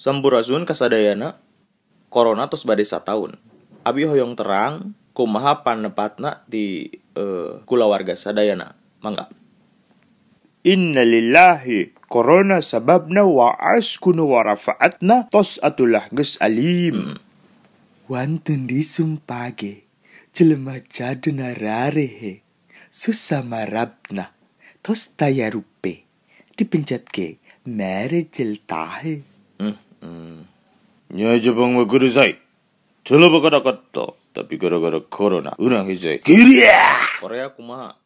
Samburazun kasadayana Corona tos bade tahun Abi hoyong terang kumaha panepatna di uh, kulawarga sadayana. Mangga. Inna lillahi corona sababna wa askunu wa rafa'atna tos atulah Gus alim. Hmm. Wantun disum page jelema jaduna rarehe susama rabna tos tayarupe dipencatke mere jeltahe. Hmm. うん。nya Jepang mah kudu sai. Tulu bakada tapi gara-gara corona urang hijai. Kiria! Korea kumaha?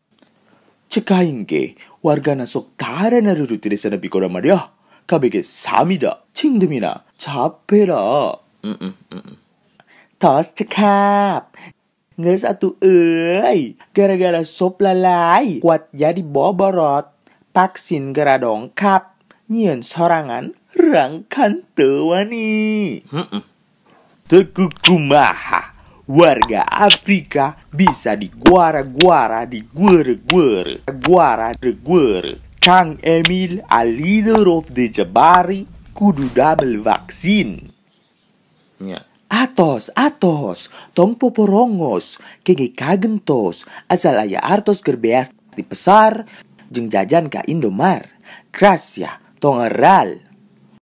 Cekain ke warga nasok kara naruru tirisana bikora maria. Kabege samida, cingdemina, capera. Mm -mm, mm -mm. Tos cekap. Nggak satu eh gara-gara sop lalai kuat jadi boborot vaksin gara dongkap nyian sorangan rangkan tewani. Hmm Teguk kumaha warga Afrika bisa diguara-guara di guer guer guara de guere. Kang Emil, a leader of the Jabari, kudu double vaksin. Ya. Atos, atos, tong poporongos, kege kagentos, asal aya artos gerbeas di pesar, jeng jajan ka Indomar. Gracias. Ya, son Arral